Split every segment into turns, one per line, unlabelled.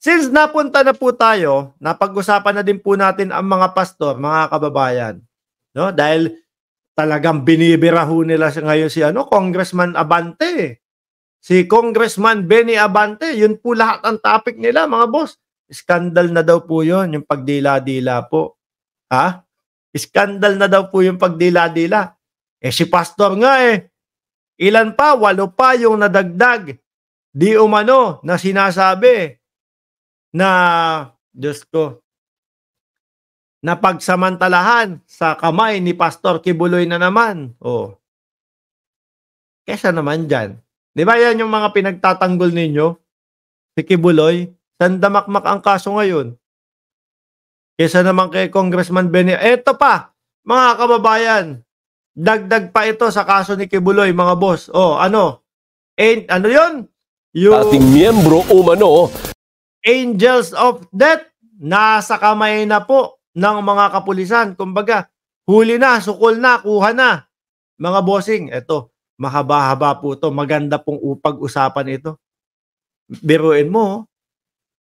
Since napunta na po tayo, napag-usapan na din po natin ang mga pastor, mga kababayan. No? Dahil talagang binibiraho nila ngayon si ano, Congressman Abante. Si Congressman Benny Abante, yun po lahat ang topic nila, mga boss. Scandal na daw po yun, yung pagdila-dila po. Ha? Scandal na daw po yung pagdila-dila. Eh si pastor nga eh. Ilan pa, walo pa yung nadagdag. Di umano na sinasabi na, Diyos ko, napagsamantalahan sa kamay ni Pastor Kibuloy na naman. Oh. Kesa naman diyan. Di ba yan yung mga pinagtatanggol ninyo? Si Kibuloy, sandamakmak ang kaso ngayon. Kesa naman kay Congressman Benny. Eto pa, mga kababayan, dagdag pa ito sa kaso ni Kibuloy, mga boss. Oh, ano? Ain't, ano yun? Yung... Ating miyembro umano angels of death, nasa kamay na po ng mga kapulisan. Kumbaga, huli na, sukol na, kuha na. Mga bossing, eto, mahaba-haba po to. Maganda pong upag-usapan ito. Biruin mo, oh.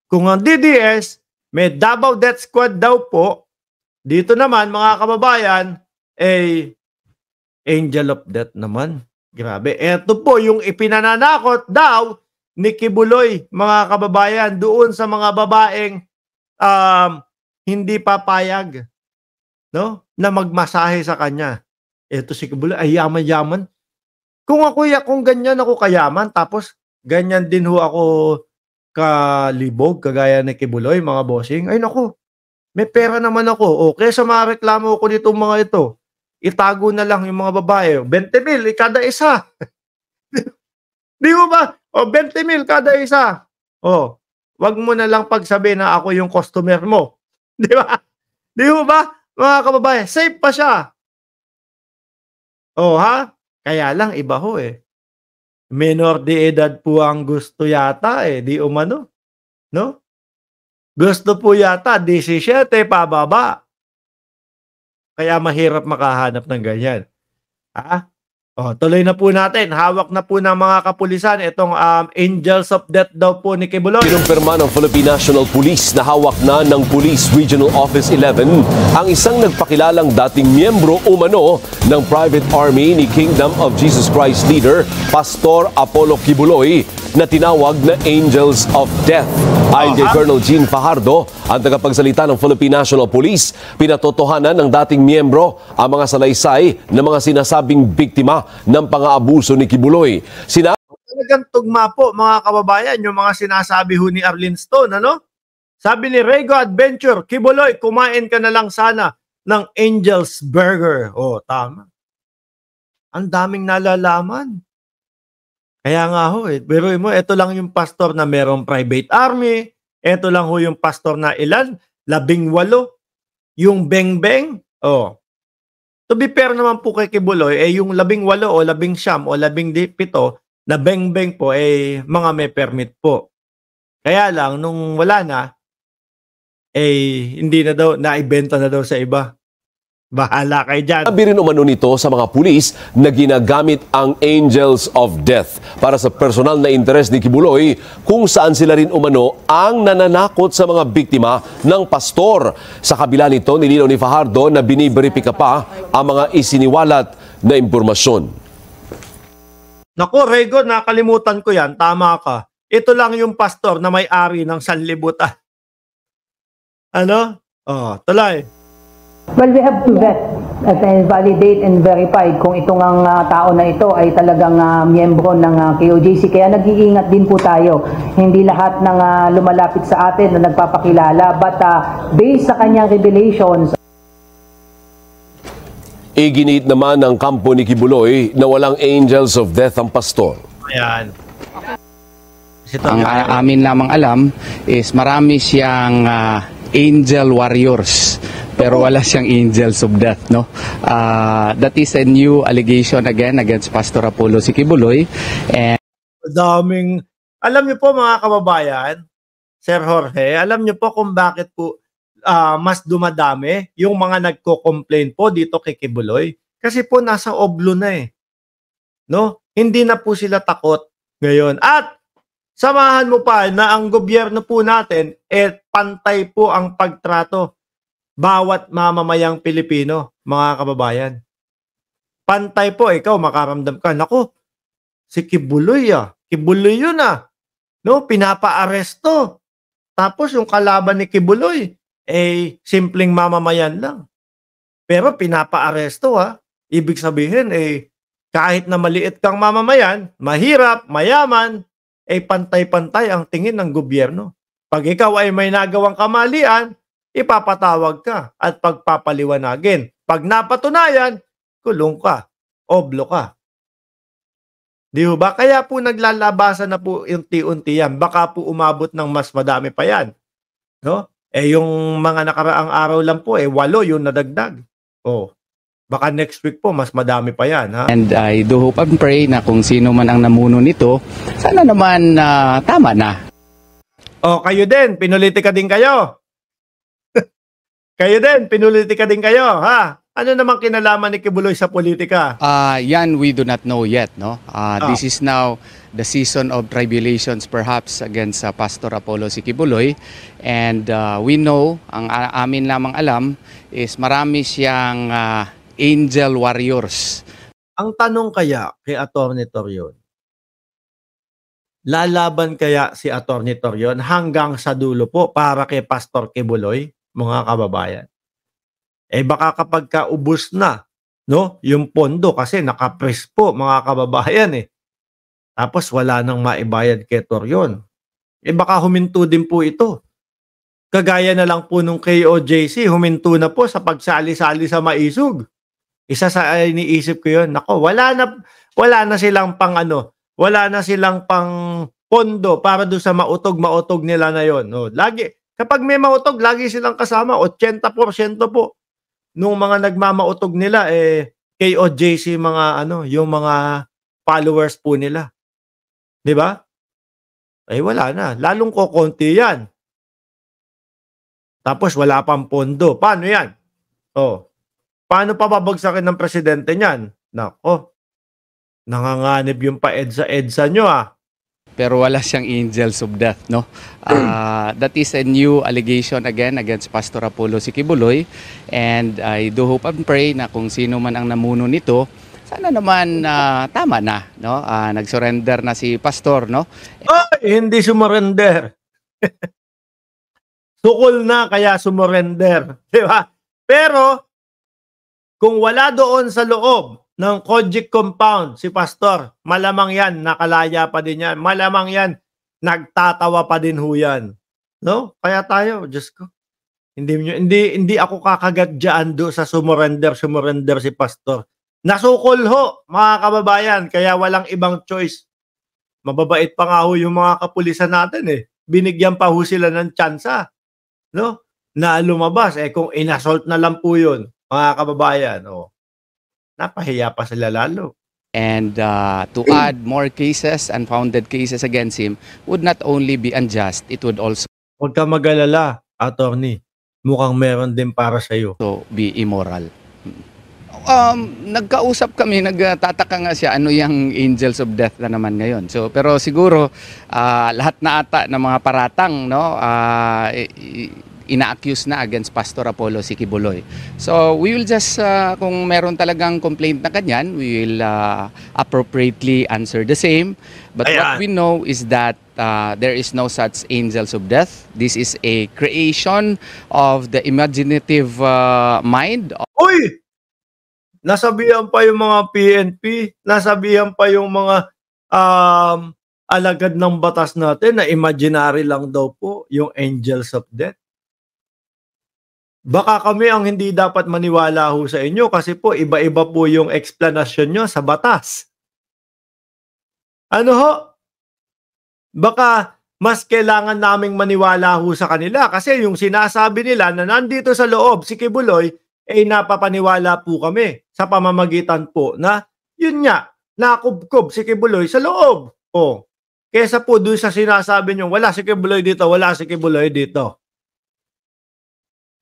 kung ang DDS, may Davao Death Squad daw po, dito naman, mga kababayan, ay eh, Angel of Death naman. Grabe. Ito po yung ipinananakot daw ni Kibuloy, mga kababayan, doon sa mga babaeng um, hindi papayag no? na magmasahe sa kanya. Ito si Kibuloy, ay yaman-yaman. Kung ako, kung ganyan ako kayaman, tapos ganyan din ho ako kalibog, kagaya ni Kibuloy, mga bossing, ay nako, may pera naman ako. O, kesa mareklamo ko nitong mga ito, itago na lang yung mga babae. 20 mil, kada isa. Di mo ba? O, 20 mil kada isa. O, wag mo na lang pagsabi na ako yung customer mo. Di ba? Di ba, mga kababayan? Safe pa siya. O, ha? Kaya lang, iba ho eh. Minor de edad po ang gusto yata eh. Di umano. No? Gusto po yata 17 pababa. Kaya mahirap makahanap ng ganyan. Ha? Oh, tuloy na po natin. Hawak na po ng mga kapulisan itong um, Angels of Death daw po ni Kibuloy.
Pinumpirma ng Philippine National Police na hawak na ng Police Regional Office 11 ang isang nagpakilalang dating miyembro umano ng Private Army ni Kingdom of Jesus Christ leader Pastor Apollo Kibuloy na tinawag na Angels of Death. Ayon kay Colonel Jean Fajardo, ang tagapagsalita ng Philippine National Police, pinatotohanan ng dating miyembro ang mga salaysay ng mga sinasabing biktima ng pang-aabuso ni Kibuloy. Sina
talagang tugma po mga kababayan yung mga sinasabi ho ni Arlene Stone ano? Sabi ni Rego Adventure, Kibuloy, kumain ka na lang sana ng Angel's Burger. Oh, tama. Ang daming nalalaman. Kaya nga ho, eh, pero mo, ito lang yung pastor na merong private army. Ito lang ho yung pastor na ilan? Labing walo. Yung Beng Beng. Oh, To be fair naman po kay Kibuloy, eh yung labing walo o labing siyam o labing pito na beng-beng po eh mga may permit po. Kaya lang, nung
wala na, eh hindi na daw, naibenta na daw sa iba. Bahala kayo dyan. Sabi rin umano nito sa mga pulis na ginagamit ang Angels of Death para sa personal na interes ni Kibuloy kung saan sila rin umano ang nananakot sa mga biktima ng pastor. Sa kabila nito, nilinaw ni Fajardo na biniberipika pa ang mga isiniwalat na impormasyon.
Nako, Rego, nakalimutan ko yan. Tama ka. Ito lang yung pastor na may-ari ng sanlibutan. Ano? Oh, tuloy.
Well, we have to vet at validate and verify kung itong ang uh, tao na ito ay talagang uh,
miyembro ng uh, ah, KOJC. Kaya nag-iingat din po tayo. Hindi lahat ng uh, lumalapit sa atin na nagpapakilala. But uh, based sa kanyang revelations,
Iginiit naman ng kampo ni Kibuloy na walang angels of death ang pastor. Ayan.
Ang uh, amin lamang alam is marami siyang uh, angel warriors pero wala siyang angels of death. No? Uh, that is a new allegation again against Pastor Apollo Sikibuloy. And... Daming, alam niyo po mga kababayan, Sir
Jorge, alam niyo po kung bakit po uh, mas dumadami yung mga nagko-complain po dito kay Kibuloy. Kasi po nasa oblo na eh. No? Hindi na po sila takot ngayon. At samahan mo pa na ang gobyerno po natin, eh, pantay po ang pagtrato bawat mamamayang Pilipino, mga kababayan. Pantay po, ikaw makaramdam ka. Nako, si Kibuloy ah. Kibuloy yun ah. No, pinapaaresto. Tapos yung kalaban ni Kibuloy, eh, simpleng mamamayan lang. Pero pinapa-aresto ah. Ibig sabihin, eh, kahit na maliit kang mamamayan, mahirap, mayaman, eh pantay-pantay ang tingin ng gobyerno. Pag ikaw ay may nagawang kamalian, ipapatawag ka at pagpapaliwanagin. Pag napatunayan, kulong ka, oblo ka. Di ba? Kaya po naglalabasan na po unti-unti yan. Baka po umabot ng mas madami pa yan. No? Eh yung mga nakaraang araw lang po, eh walo yung nadagdag. Oh, Baka next week po, mas madami pa yan. Ha?
And I do hope and pray na kung sino man ang namuno nito, sana naman uh, tama na.
O, oh, kayo din. Pinulitika din kayo. Kayo din, pinulitika din kayo, ha? Ano naman kinalaman ni Kibuloy sa politika?
Uh, yan we do not know yet, no? Uh, ah. This is now the season of tribulations perhaps against uh, Pastor Apollo si Kibuloy. And uh, we know, ang amin lamang alam, is marami siyang uh, angel warriors. Ang tanong kaya
kay Atty. Torion, lalaban kaya si Atty. Torion hanggang sa dulo po para kay Pastor Kibuloy? mga kababayan. Eh baka kapag kaubos na, no, yung pondo kasi nakapres po mga kababayan eh. Tapos wala nang maibayad kay Torion. Eh baka huminto din po ito. Kagaya na lang po nung KOJC, huminto na po sa pagsali-sali sa maisog. Isa sa iniisip ko yon nako, wala na wala na silang pang ano, wala na silang pang pondo para doon sa mautog-mautog nila na yon. No, lagi Kapag may mautog, lagi silang kasama. 80% po nung mga nagmamautog nila, eh, KOJC mga ano, yung mga followers po nila. 'Di ba? Eh wala na, lalong kokonti 'yan. Tapos wala pang pondo. Paano 'yan? Oh. Paano pa babagsakin ng presidente niyan? Nako. Nanganganib yung pa
EDSA EDSA nyo ah pero wala siyang angels of death. No? Uh, that is a new allegation again against Pastor Apollo Sikibuloy. And I do hope and pray na kung sino man ang namuno nito, sana naman uh, tama na, no? Uh, nag-surrender na si pastor, no? Ay, hindi sumurrender.
Sukol na kaya sumurrender, di ba? Pero kung wala doon sa loob ng kojic compound si pastor. Malamang yan, nakalaya pa din yan. Malamang yan, nagtatawa pa din ho yan. No? Kaya tayo, just ko. Hindi, hindi, hindi ako kakagat dyan do sa sumurrender, sumurrender si pastor. Nasukol ho, mga kababayan. Kaya walang ibang choice. Mababait pa nga ho yung mga kapulisan natin eh. Binigyan pa ho sila ng tsansa. No? Na lumabas. Eh kung inassault na lang po yun, mga kababayan. Oh
napahiya pa sila lalo. And uh, to add more cases, unfounded cases against him would not only be unjust, it would also... Huwag
ka magalala, attorney. Mukhang meron din para sa'yo. So, be immoral.
Um, nagkausap kami, nagtataka nga siya ano yung angels of death na naman ngayon. So, pero siguro, uh, lahat na ata ng mga paratang, no, uh, ina-accuse na against Pastor Apollo si Kibuloy. So we will just, uh, kung meron talagang complaint na kanyan, we will uh, appropriately answer the same. But Ayan. what we know is that uh, there is no such angels of death. This is a creation of the imaginative uh, mind. Of Uy!
Nasabihan pa yung mga PNP, nasabihan pa yung mga um, alagad ng batas natin na imaginary lang daw po yung angels of death. Baka kami ang hindi dapat maniwala ho sa inyo kasi po iba-iba po yung explanation nyo sa batas. Ano ho? Baka mas kailangan naming maniwala ho sa kanila kasi yung sinasabi nila na nandito sa loob si Kibuloy ay eh, napapaniwala po kami sa pamamagitan po na yun nga, nakubkob si Kibuloy sa loob. O, oh, kesa po doon sa sinasabi nyo, wala si Kibuloy dito, wala si Kibuloy dito.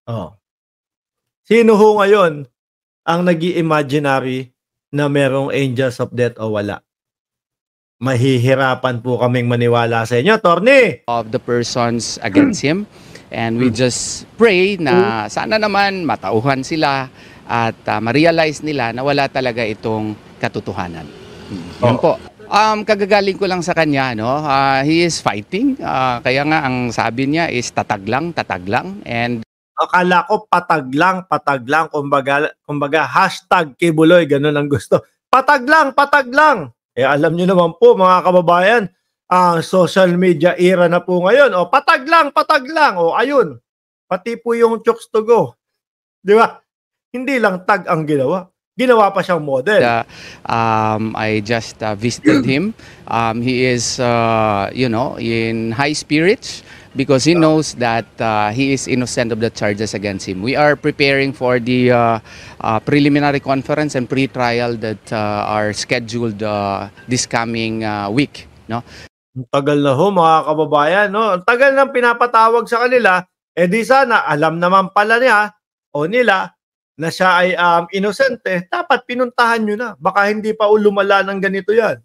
Oh. Sino ho ngayon ang nag imaginary na merong angels of death o wala?
Mahihirapan po kaming maniwala sa inyo, Torni. Of the persons against him. And we just pray na sana naman matauhan sila at uh, ma-realize nila na wala talaga itong katotohanan. Hmm. Yun oh. po. Um, kagagaling ko lang sa kanya, no? Uh, he is fighting. Uh, kaya nga, ang sabi niya is tatag lang, tatag lang. And Akala ko patag lang, patag lang, kumbaga,
kumbaga hashtag kibuloy, ganun ang gusto. Patag lang, patag lang. Eh alam niyo naman po mga kababayan, ang uh, social media era na po ngayon. O patag lang, patag lang. O ayun, pati po yung chooks to go. Di ba? Hindi lang tag ang ginawa
ginawa pa siyang model. Uh, um, I just uh, visited him. Um, he is, uh, you know, in high spirits because he knows that uh, he is innocent of the charges against him. We are preparing for the uh, uh, preliminary conference and pre-trial that uh, are scheduled uh, this coming uh, week. No? Ang tagal na ho mga kababayan. No? Ang tagal nang pinapatawag
sa kanila. Eh di sana, alam naman pala niya o nila na siya ay um, innocent. Eh, dapat pinuntahan nyo na. Baka hindi pa lumala ng ganito yan.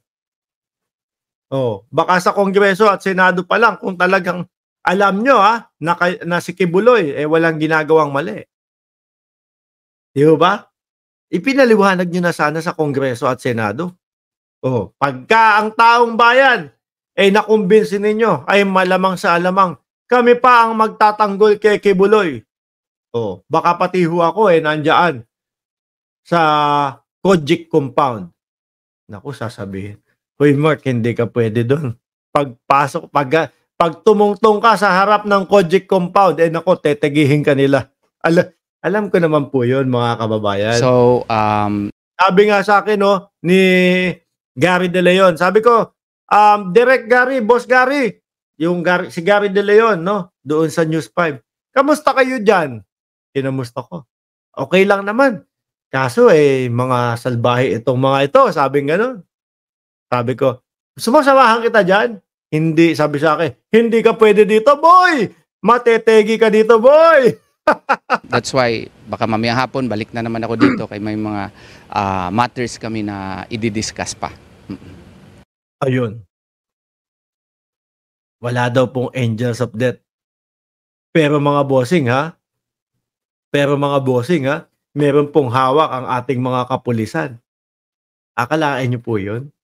Oh, baka sa Kongreso at Senado pa lang kung talagang alam nyo ha, ah, na, na si Kibuloy, eh walang ginagawang mali. Di ba? Ipinaliwanag nyo na sana sa Kongreso at Senado. Oh, pagka ang taong bayan eh, nakumbinsi ninyo ay malamang sa alamang, kami pa ang magtatanggol kay Kibuloy. Oh, baka pati ho ako eh nandiyan sa Kojic compound. Naku, sasabihin. Hoy Mark, hindi ka pwede doon. Pagpasok, pag pag tumungtong ka sa harap ng Kojic compound, eh nako, tetegihin ka nila. Al- alam ko naman po yun, mga kababayan.
So, um...
Sabi nga sa akin, no, oh, ni Gary De Leon, sabi ko, um, Direct Gary, Boss Gary, yung Gary, si Gary De Leon, no, doon sa News 5. Kamusta kayo dyan? Kinamusta ko. Okay lang naman. Kaso, eh, mga salbahe itong mga ito, sabi nga no. Sabi ko, gusto kita dyan? Hindi, sabi sa akin, hindi ka pwede dito, boy! Matetegi ka dito, boy!
That's why, baka mamaya hapon, balik na naman ako dito kay may mga uh, matters kami na i-discuss pa.
Ayun. Wala daw pong angels of death. Pero mga bossing, ha? Pero mga bossing, ha? Meron pong hawak ang ating mga kapulisan. Akalain niyo po yun?